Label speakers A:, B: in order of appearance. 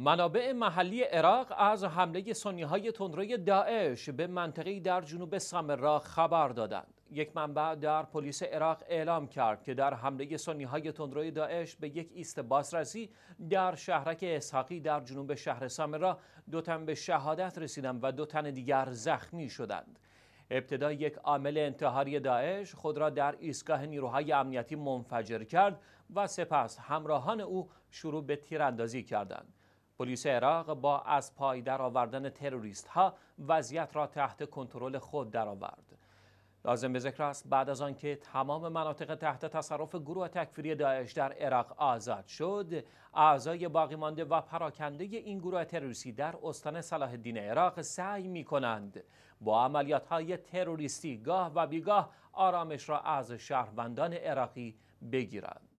A: منابع محلی عراق از حمله سنی های تندروی داعش به منطقه در جنوب سامرا خبر دادند. یک منبع در پلیس عراق اعلام کرد که در حمله سنی های تندروی داعش به یک ایست بازرسی در شهرک اسحاقی در جنوب شهر سامرا دو تن به شهادت رسیدند و دو تن دیگر زخمی شدند. ابتدا یک عامل انتحاری داعش خود را در ایستگاه نیروهای امنیتی منفجر کرد و سپس همراهان او شروع به تیراندازی کردند. پلیس عراق با از پای درآوردن تروریست ها وضعیت را تحت کنترل خود درآورد. لازم به ذکر است بعد از آنکه تمام مناطق تحت تصرف گروه تکفیری داعش در عراق آزاد شد اعضای باقی مانده و پراکنده این گروه تروریستی در استان صلاح الدین عراق سعی می کنند با عملیات های تروریستی گاه و بیگاه آرامش را از شهروندان عراقی بگیرند